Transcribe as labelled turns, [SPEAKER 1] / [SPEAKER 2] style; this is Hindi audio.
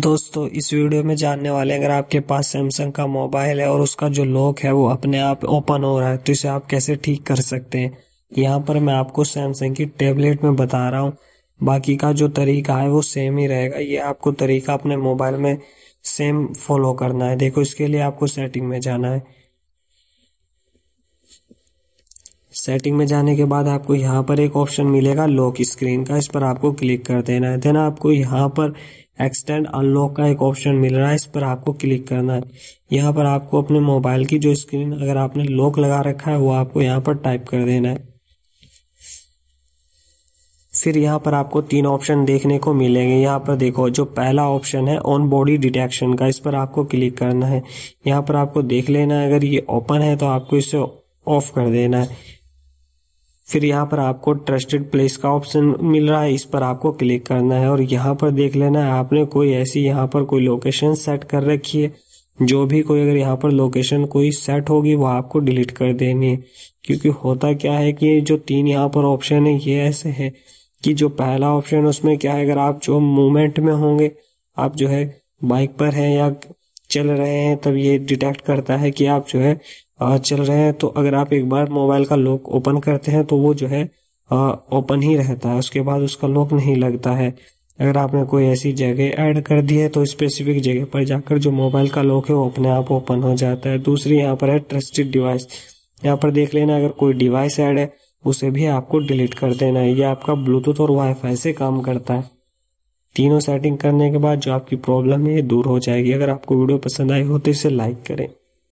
[SPEAKER 1] दोस्तों इस वीडियो में जानने वाले अगर आपके पास सैमसंग का मोबाइल है और उसका जो लॉक है वो अपने आप ओपन हो रहा है तो इसे आप कैसे ठीक कर सकते हैं यहाँ पर मैं आपको सैमसंग की टेबलेट में बता रहा हूँ बाकी का जो तरीका है वो सेम ही रहेगा ये आपको तरीका अपने मोबाइल में सेम फॉलो करना है देखो इसके लिए आपको सेटिंग में जाना है सेटिंग में जाने के बाद आपको यहाँ पर एक ऑप्शन मिलेगा लॉक स्क्रीन का इस पर आपको क्लिक कर देना है देन आपको यहाँ पर एक्सटेंड अनलॉक का एक ऑप्शन मिल रहा है इस पर आपको क्लिक करना है यहाँ पर आपको अपने मोबाइल की जो स्क्रीन अगर आपने लॉक लगा रखा है वो आपको यहाँ पर टाइप कर देना है फिर यहाँ पर आपको तीन ऑप्शन देखने को मिलेंगे यहाँ पर देखो जो पहला ऑप्शन है ऑन बॉडी डिटेक्शन का इस पर आपको क्लिक करना है यहाँ पर आपको देख लेना है अगर ये ओपन है तो आपको इसे ऑफ कर देना है फिर यहाँ पर आपको ट्रस्टेड प्लेस का ऑप्शन मिल रहा है इस पर आपको क्लिक करना है और यहाँ पर देख लेना है आपने कोई ऐसी यहाँ पर कोई लोकेशन सेट कर रखी है जो भी कोई अगर यहाँ पर लोकेशन कोई सेट होगी वो आपको डिलीट कर देनी है क्योंकि होता क्या है कि जो तीन यहाँ पर ऑप्शन है ये ऐसे है कि जो पहला ऑप्शन उसमें क्या है अगर आप जो मूवमेंट में होंगे आप जो है बाइक पर है या चल रहे हैं तब ये डिटेक्ट करता है कि आप जो है चल रहे हैं तो अगर आप एक बार मोबाइल का लॉक ओपन करते हैं तो वो जो है ओपन ही रहता है उसके बाद उसका लॉक नहीं लगता है अगर आपने कोई ऐसी जगह ऐड कर दी है तो स्पेसिफिक जगह पर जाकर जो मोबाइल का लॉक है वो अपने आप ओपन हो जाता है दूसरी यहाँ पर है ट्रस्टेड डिवाइस यहाँ पर देख लेना अगर कोई डिवाइस ऐड है उसे भी आपको डिलीट कर देना है ये आपका ब्लूटूथ और वाईफाई से काम करता है तीनों सेटिंग करने के बाद जो आपकी प्रॉब्लम है ये दूर हो जाएगी अगर आपको वीडियो पसंद आई हो तो इसे लाइक करें